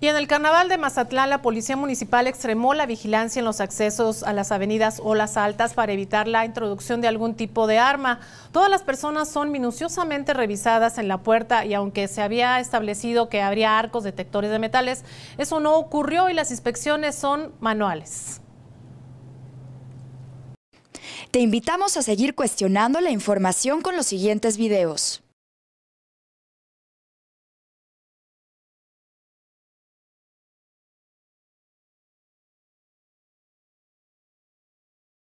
Y en el carnaval de Mazatlán, la Policía Municipal extremó la vigilancia en los accesos a las avenidas o las altas para evitar la introducción de algún tipo de arma. Todas las personas son minuciosamente revisadas en la puerta y aunque se había establecido que habría arcos detectores de metales, eso no ocurrió y las inspecciones son manuales. Te invitamos a seguir cuestionando la información con los siguientes videos.